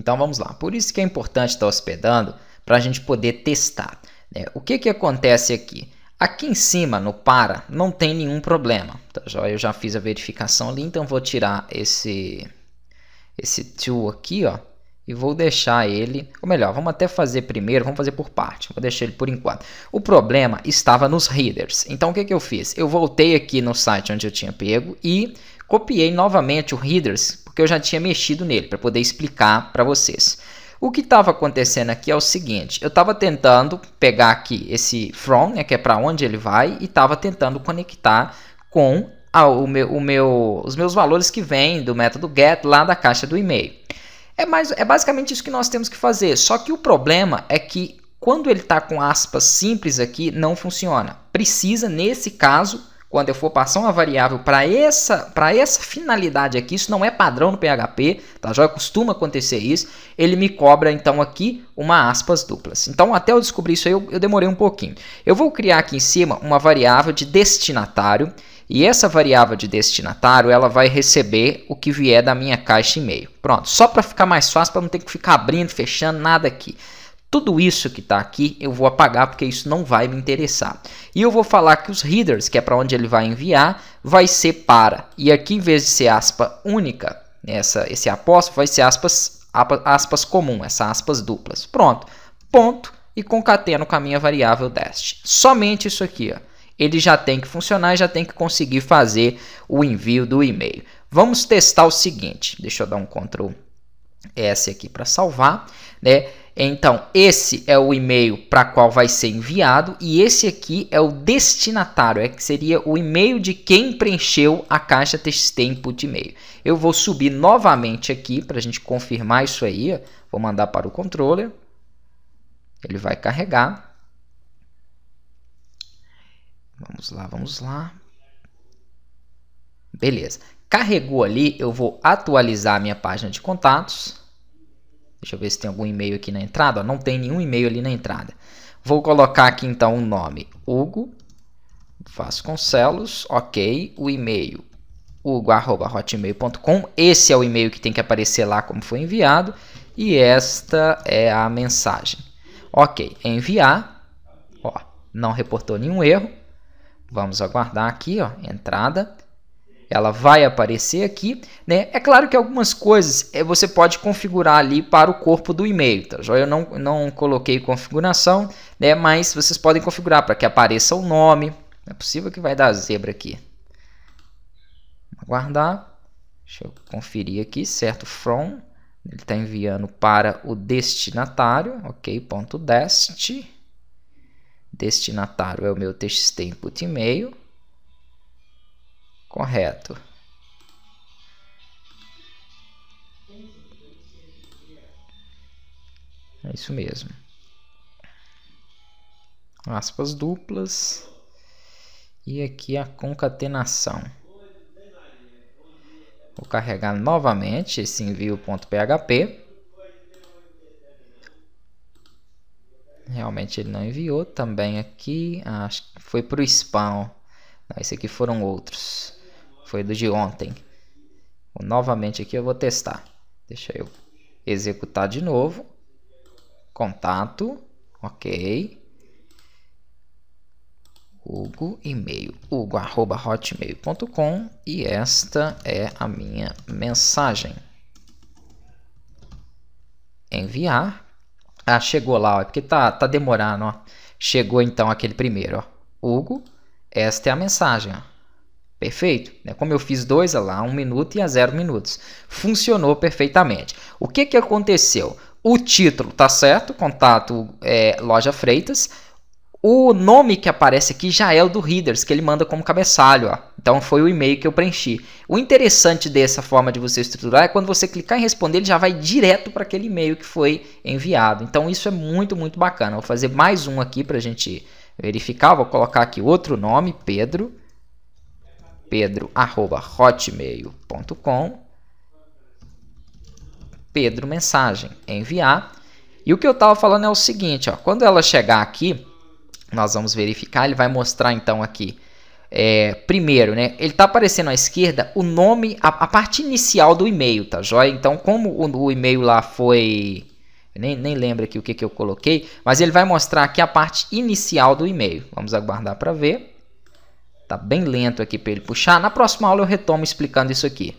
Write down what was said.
Então vamos lá. Por isso que é importante estar hospedando para a gente poder testar. Né? O que, que acontece aqui? Aqui em cima, no para, não tem nenhum problema. já, tá eu já fiz a verificação ali, então vou tirar esse, esse to aqui, ó. E vou deixar ele, ou melhor, vamos até fazer primeiro, vamos fazer por parte. Vou deixar ele por enquanto. O problema estava nos headers. Então o que, que eu fiz? Eu voltei aqui no site onde eu tinha pego e copiei novamente o headers, porque eu já tinha mexido nele para poder explicar para vocês. O que estava acontecendo aqui é o seguinte, eu estava tentando pegar aqui esse from, né, que é para onde ele vai, e estava tentando conectar com a, o meu, o meu, os meus valores que vêm do método get lá da caixa do e-mail. É, mais, é basicamente isso que nós temos que fazer, só que o problema é que quando ele está com aspas simples aqui, não funciona. Precisa, nesse caso, quando eu for passar uma variável para essa, para essa finalidade aqui, isso não é padrão no PHP, tá Já Costuma acontecer isso. Ele me cobra, então, aqui uma aspas duplas. Então, até eu descobrir isso aí, eu, eu demorei um pouquinho. Eu vou criar aqui em cima uma variável de destinatário. E essa variável de destinatário, ela vai receber o que vier da minha caixa e-mail. Pronto, só para ficar mais fácil, para não ter que ficar abrindo, fechando, nada aqui. Tudo isso que está aqui eu vou apagar porque isso não vai me interessar. E eu vou falar que os readers que é para onde ele vai enviar, vai ser para. E aqui em vez de ser aspa única, né, essa, esse apóstolo, vai ser aspas, aspas comum, essas aspas duplas. Pronto, ponto e concateno com a minha variável dest. Somente isso aqui, ó. ele já tem que funcionar, já tem que conseguir fazer o envio do e-mail. Vamos testar o seguinte, deixa eu dar um Ctrl S aqui para salvar, né? Então, esse é o e-mail para qual vai ser enviado e esse aqui é o destinatário, é que seria o e-mail de quem preencheu a caixa TXT input e-mail. Eu vou subir novamente aqui para a gente confirmar isso aí, vou mandar para o controller, ele vai carregar. Vamos lá, vamos lá. Beleza. Carregou ali, eu vou atualizar a minha página de contatos. Deixa eu ver se tem algum e-mail aqui na entrada. Ó, não tem nenhum e-mail ali na entrada. Vou colocar aqui então o nome Hugo Vasconcelos, ok. O e-mail hugo.hotmail.com. Esse é o e-mail que tem que aparecer lá como foi enviado. E esta é a mensagem. Ok, enviar. Ó, não reportou nenhum erro. Vamos aguardar aqui, ó, entrada ela vai aparecer aqui, né? É claro que algumas coisas eh, você pode configurar ali para o corpo do e-mail, tá? Eu não, não coloquei configuração, né? Mas vocês podem configurar para que apareça o nome. É possível que vai dar zebra aqui. Aguardar. Deixa eu conferir aqui, certo? From. Ele está enviando para o destinatário, ok? Ponto dest. Destinatário é o meu txt input e-mail correto. É isso mesmo. Aspas duplas. E aqui a concatenação. Vou carregar novamente esse envio.php. Realmente ele não enviou. Também aqui, acho que foi para o spam. esse aqui foram outros. Foi do de ontem. Vou novamente aqui eu vou testar. Deixa eu executar de novo. Contato. Ok. Hugo e-mail. hugo@hotmail.com e esta é a minha mensagem. Enviar. Ah, chegou lá, ó, é porque tá, tá demorando. Ó. Chegou então aquele primeiro. Ó. Hugo, esta é a mensagem. Ó. Perfeito? Né? Como eu fiz dois lá, um minuto e a zero minutos. Funcionou perfeitamente. O que, que aconteceu? O título tá certo, contato é, Loja Freitas. O nome que aparece aqui já é o do Readers, que ele manda como cabeçalho. Ó. Então foi o e-mail que eu preenchi. O interessante dessa forma de você estruturar é quando você clicar em responder, ele já vai direto para aquele e-mail que foi enviado. Então isso é muito, muito bacana. Vou fazer mais um aqui para a gente verificar. Vou colocar aqui outro nome, Pedro pedro@hotmail.com Pedro mensagem enviar e o que eu estava falando é o seguinte ó quando ela chegar aqui nós vamos verificar ele vai mostrar então aqui é, primeiro, né? Ele tá aparecendo à esquerda o nome, a, a parte inicial do e-mail, tá joia? Então, como o, o e-mail lá foi. Nem, nem lembro aqui o que, que eu coloquei, mas ele vai mostrar aqui a parte inicial do e-mail. Vamos aguardar para ver. Tá bem lento aqui para ele puxar. Na próxima aula eu retomo explicando isso aqui.